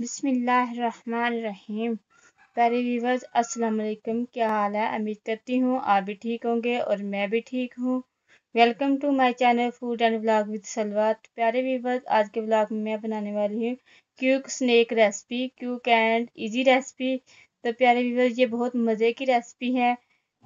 बिसमीम प्यारे वीवर्स अस्सलाम वालेकुम क्या हाल है उम्मीद करती हूँ आप भी ठीक होंगे और मैं भी ठीक हूँ welcome to my channel food and vlog with Salwat प्यारे वीवर्स आज के व्लॉग में मैं बनाने वाली हूँ quick snack recipe quick and easy recipe तो प्यारे वीवर्स ये बहुत मज़े की रेसिपी है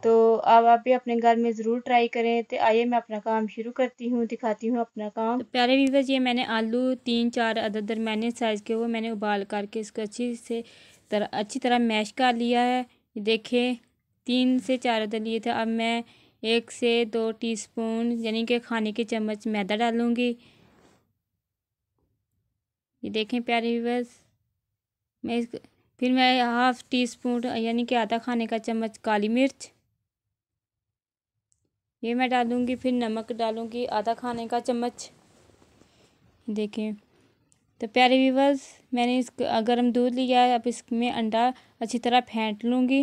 तो अब आप भी अपने घर में ज़रूर ट्राई करें तो आइए मैं अपना काम शुरू करती हूँ दिखाती हूँ अपना काम तो प्यारे वीवर्स ये मैंने आलू तीन चार अदर दरमियाने साइज़ के वो मैंने उबाल करके इसको अच्छी से तरह अच्छी तरह मैश कर लिया है देखें तीन से चार अदर लिए थे अब मैं एक से दो टीस्पून यानी कि खाने के चम्मच मैदा डालूँगी ये देखें प्यारे वीवर्स मैं इस फिर मैं हाफ़ टी स्पून यानी कि आधा खाने का चम्मच काली मिर्च ये मैं डालूँगी फिर नमक डालूँगी आधा खाने का चम्मच देखें तो प्यारे व्यूवर्स मैंने इस गर्म दूध लिया है अब इसमें अंडा अच्छी तरह फेंट लूँगी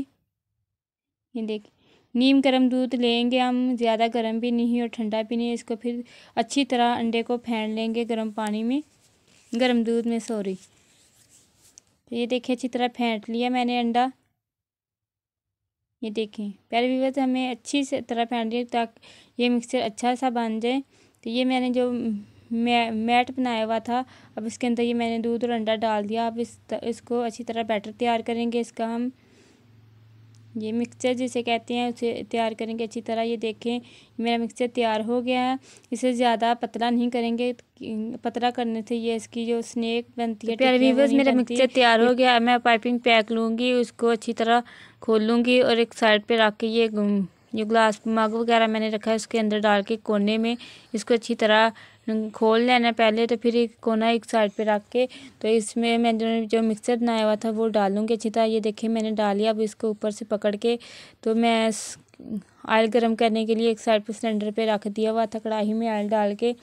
ये देख नीम गर्म दूध लेंगे हम ज़्यादा गर्म भी नहीं और ठंडा भी नहीं इसको फिर अच्छी तरह अंडे को फेंट लेंगे गर्म पानी में गर्म दूध में सॉरी तो ये देखिए अच्छी तरह फेंट लिया मैंने अंडा ये देखें प्यारे व्यूवर्स हमें अच्छी से तरह फैन रही ताकि ये मिक्सचर अच्छा सा बन जाए तो ये मैंने जो मै मैट बनाया हुआ था अब इसके अंदर ये मैंने दूध और अंडा डाल दिया अब इस इसको अच्छी तरह बैटर तैयार करेंगे इसका हम ये मिक्सचर जिसे कहते हैं उसे तैयार करेंगे अच्छी तरह ये देखें मेरा मिक्सचर तैयार हो गया है इसे ज़्यादा पतला नहीं करेंगे पतला करने से ये इसकी जो स्नैक बनती है तो प्यारे व्यूवर्स मेरा मिक्सचर तैयार हो गया मैं पाइपिंग पैक लूँगी उसको अच्छी तरह खोल लूँगी और एक साइड पर रख के ये जो ग्लास मग वगैरह मैंने रखा है उसके अंदर डाल के कोने में इसको अच्छी तरह खोल लेना पहले तो फिर एक कोना एक साइड पे रख के तो इसमें मैंने जो मिक्सर बनाया हुआ था वो डालूँगी अच्छी तरह ये देखिए मैंने डाली अब इसको ऊपर से पकड़ के तो मैं ऑयल गर्म करने के लिए एक साइड पे सिलेंडर पे रख दिया हुआ था कढ़ाई में ऑयल डाल के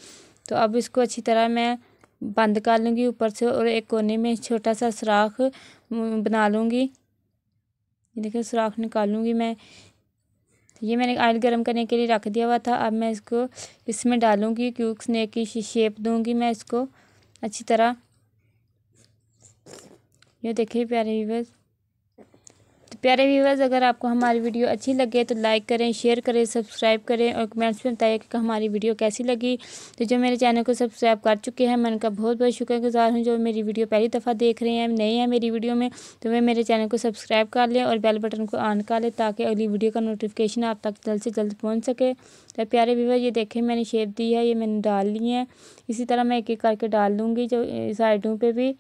तो अब इसको अच्छी तरह मैं बंद कर लूँगी ऊपर से और एक कोने में छोटा सा सुराख बना लूँगी देखिए सुराख निकालूँगी मैं तो ये मैंने ऑयल गर्म करने के लिए रख दिया हुआ था अब मैं इसको इसमें डालूँगी क्यूक स्नैक की शेप दूँगी मैं इसको अच्छी तरह ये देखिए प्यारे व्यूवर्स तो प्यारे व्यूवर्स अगर आपको हमारी वीडियो अच्छी लगे तो लाइक करें शेयर करें सब्सक्राइब करें और कमेंट्स में बताइए कि हमारी वीडियो कैसी लगी तो जो मेरे चैनल को सब्सक्राइब कर चुके हैं मैं उनका बहुत बहुत शुक्रगुजार हूँ जो मेरी वीडियो पहली दफ़ा देख रहे हैं नए हैं मेरी वीडियो में तो वे मेरे चैनल को सब्सक्राइब कर लें और बेल बटन को ऑन कर लें ताकि अगली वीडियो का नोटिफिकेशन आप तक जल्द से जल्द पहुँच सके तो प्यारे व्यूवर ये देखें मैंने शेप दी है ये मैंने डाल ली है इसी तरह मैं एक एक करके डाल दूँगी जो साइडों पर भी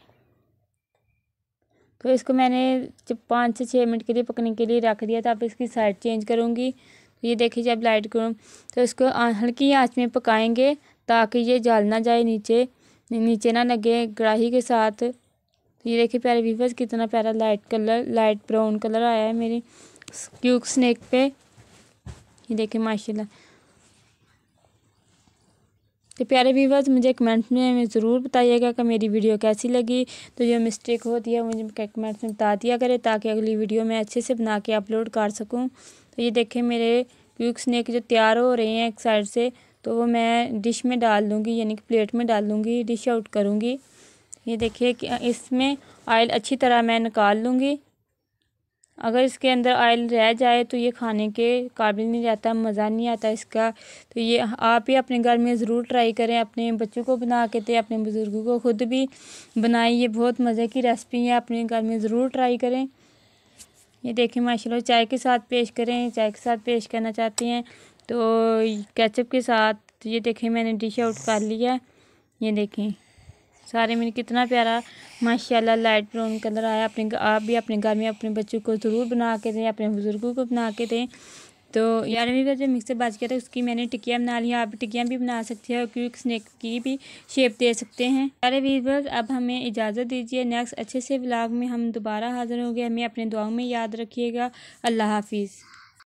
तो इसको मैंने पाँच से छः मिनट के लिए पकने के लिए रख दिया था तो अब इसकी साइड चेंज करूँगी तो ये देखिए जब लाइट करूँ तो इसको हल्की आँच में पकाएंगे ताकि ये जल ना जाए नीचे नीचे ना लगे कढ़ाही के साथ ये देखिए प्यारे वीवर्स कितना प्यारा light colour light brown colour आया है मेरी क्यूक स्नैक पे ये देखिए माशाल्लाह तो प्यारे व्यूवर्स मुझे कमेंट्स में ज़रूर बताइएगा कि मेरी वीडियो कैसी लगी तो जो मिस्टेक होती है मुझे कमेंट्स में बता दिया करें ताकि अगली वीडियो मैं अच्छे से बना के अपलोड कर सकूँ तो ये देखें मेरे क्यूक स्नैक जो तैयार हो रहे हैं एक साइड से तो वो मैं डिश में डाल दूँगी यानी कि प्लेट में डाल दूँगी डिश आउट करूँगी ये देखिए कि इसमें ऑयल अच्छी तरह मैं निकाल लूँगी अगर इसके अंदर ऑयल रह जाए तो ये खाने के काबिल नहीं रहता मज़ा नहीं आता इसका तो ये आप ही अपने घर में ज़रूर ट्राई करें अपने बच्चों को बना के दें अपने बुज़ुर्गों को ख़ुद भी बनाएं ये बहुत मज़े की रेसिपी है अपने घर में ज़रूर ट्राई करें ये देखें माशा चाय के साथ पेश करें चाय के साथ पेश करना चाहते हैं तो कैचअप के साथ ये देखें मैंने डिश आउट कर लिया है ये देखें सारे मेरे कितना प्यारा माशाल्लाह लाइट ब्राउन कलर आया अपने आप भी अपने घर में अपने बच्चों को ज़रूर बना के दें अपने बुज़ुर्गों को बना के दें तो ग्यारहवीं का जो मिक्सर बाज किया था उसकी मैंने टिकियाँ बना लिया आप टिकियाँ भी बना सकते हैं और क्योंकि स्नैक की भी शेप दे सकते हैं सारे वीवर अब हमें इजाज़त दीजिए नेक्स्ट अच्छे से ब्लाग में हम दोबारा हाजिर होंगे हमें अपने दुआओं में याद रखिएगा अल्लाह हाफिज़